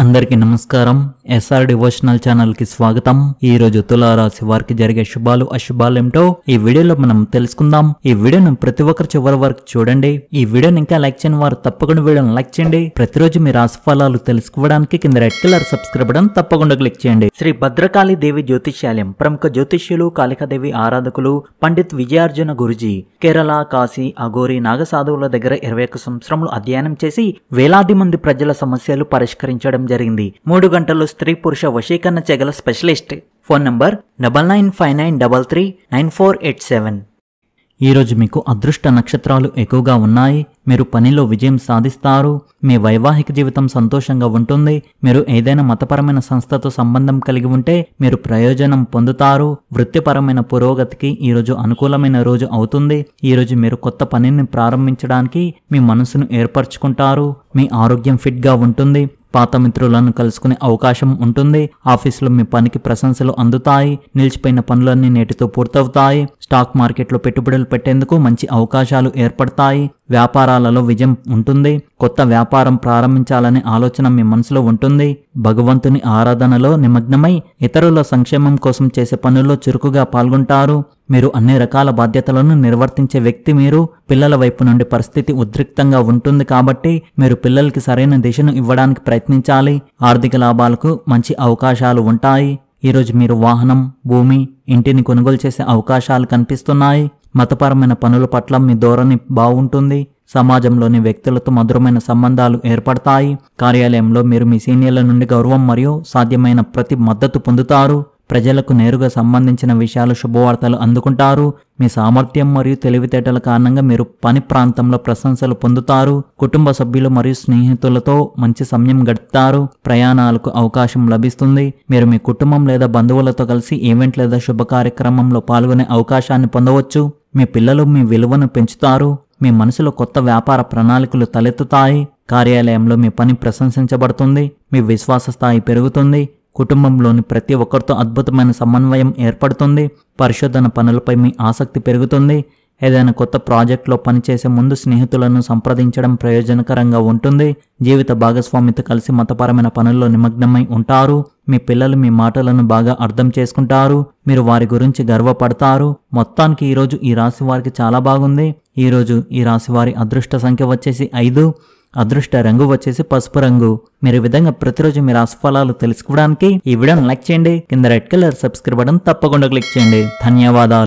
అందరికీ నమస్కారం SR devotional channel కి స్వాగతం ఈ రోజు తులారాశి వారికి జరిగే శుభాలు అశుభాలు ఏమిటో ఈ వీడియోలో మనం తెలుసుకుందాం ఈ వీడియోను ప్రతి ఒక్కరు చివరి వరకు చూడండి ఈ వీడియోని ఇంకా లైక్ చేయని వారు తప్పకుండా వీడియోను లైక్ చేయండి ప్రతిరోజు మీ రాశి ఫలాలు తెలుసుకోవడానికి కింద రెడ్ కలర్ సబ్స్క్రైబ్ బటన్ తప్పకుండా క్లిక్ చేయండి శ్రీ భద్రకాళి దేవి జ్యోతిష్యాలయం ప్రముఖ జ్యోతిష్యులు కాళికాదేవి ఆరాధకులు పండిత్ విజయార్జున గురుజీ కేరళ కాశీ అఘోరి నాగసాధువుల దగ్గర ఇరవై ఒక్క సంవత్సరములు అధ్యయనం చేసి వేలాది మంది ప్రజల సమస్యలు పరిష్కరించడం చేయడం జరిగింది మూడు గంటలు స్త్రీ పురుష వశీకరణ చేయగల specialist phone number double nine five nine double three nine four eight seven ఈరోజు మీకు అదృష్ట నక్షత్రాలు ఎక్కువగా ఉన్నాయి మీరు పనిలో విజయం సాధిస్తారు మీ వైవాహిక జీవితం సంతోషంగా ఉంటుంది మీరు ఏదైనా మతపరమైన సంస్థతో సంబంధం కలిగి ఉంటే మీరు ప్రయోజనం పొందుతారు వృత్తిపరమైన పురోగతికి ఈరోజు అనుకూలమైన రోజు అవుతుంది ఈరోజు మీరు కొత్త పనిని ప్రారంభించడానికి మీ మనసును ఏర్పరచుకుంటారు మీ ఆరోగ్యం ఫిట్గా ఉంటుంది పాత మిత్రులను కలుసుకునే అవకాశం ఉంటుంది ఆఫీసులో మీ పనికి ప్రశంసలు అందుతాయి నిలిచిపోయిన పనులన్నీ నేటితో పూర్తవుతాయి స్టాక్ మార్కెట్లో పెట్టుబడులు పెట్టేందుకు మంచి అవకాశాలు ఏర్పడతాయి వ్యాపారాలలో విజయం ఉంటుంది కొత్త వ్యాపారం ప్రారంభించాలనే ఆలోచన మీ మనసులో ఉంటుంది భగవంతుని ఆరాధనలో నిమగ్నమై ఇతరుల సంక్షేమం కోసం చేసే పనుల్లో చురుకుగా పాల్గొంటారు మీరు అన్ని రకాల బాధ్యతలను నిర్వర్తించే వ్యక్తి మీరు పిల్లల వైపు నుండి పరిస్థితి ఉద్రిక్తంగా ఉంటుంది కాబట్టి మీరు పిల్లలకి సరైన దిశను ఇవ్వడానికి ప్రయత్నించాలి ఆర్థిక లాభాలకు మంచి అవకాశాలు ఉంటాయి ఈరోజు మీరు వాహనం భూమి ఇంటిని కొనుగోలు చేసే అవకాశాలు కనిపిస్తున్నాయి మతపరమైన పనుల పట్ల మీ ధోరణి బాగుంటుంది సమాజంలోని వ్యక్తులతో మధురమైన సంబంధాలు ఏర్పడతాయి కార్యాలయంలో మీరు మీ సీనియర్ల నుండి గౌరవం మరియు సాధ్యమైన ప్రతి మద్దతు పొందుతారు ప్రజలకు నేరుగా సంబంధించిన విషయాలు శుభవార్తలు అందుకుంటారు మీ సామర్థ్యం మరియు తెలివితేటల కారణంగా మీరు పని ప్రాంతంలో ప్రశంసలు పొందుతారు కుటుంబ సభ్యులు మరియు స్నేహితులతో మంచి సమయం గడుపుతారు ప్రయాణాలకు అవకాశం లభిస్తుంది మీరు మీ కుటుంబం లేదా బంధువులతో కలిసి ఈవెంట్ లేదా శుభ కార్యక్రమంలో పాల్గొనే అవకాశాన్ని పొందవచ్చు మీ పిల్లలు మీ విలువను పెంచుతారు మీ మనసులో కొత్త వ్యాపార ప్రణాళికలు తలెత్తుతాయి కార్యాలయంలో మీ పని ప్రశంసించబడుతుంది మీ విశ్వాస స్థాయి పెరుగుతుంది కుటుంబంలోని ప్రతి ఒక్కరితో అద్భుతమైన సమన్వయం ఏర్పడుతుంది పరిశోధన పనులపై మీ ఆసక్తి పెరుగుతుంది ఏదైనా కొత్త ప్రాజెక్ట్లో పనిచేసే ముందు స్నేహితులను సంప్రదించడం ప్రయోజనకరంగా ఉంటుంది జీవిత భాగస్వామితో కలిసి మతపరమైన పనుల్లో నిమగ్నమై ఉంటారు మీ పిల్లలు మీ మాటలను బాగా అర్థం చేసుకుంటారు మీరు వారి గురించి గర్వపడతారు మొత్తానికి ఈరోజు ఈ రాశి వారికి చాలా బాగుంది ఈరోజు ఈ రాశి వారి అదృష్ట సంఖ్య వచ్చేసి ఐదు అదృష్ట రంగు వచ్చేసి పసుపు రంగు మీరు విధంగా ప్రతిరోజు మీ రాశిఫలాలు తెలుసుకోవడానికి ఈ వీడియోని లైక్ చేయండి కింద రెడ్ కలర్ సబ్స్క్రైబ్ బటన్ తప్పకుండా క్లిక్ చేయండి ధన్యవాదాలు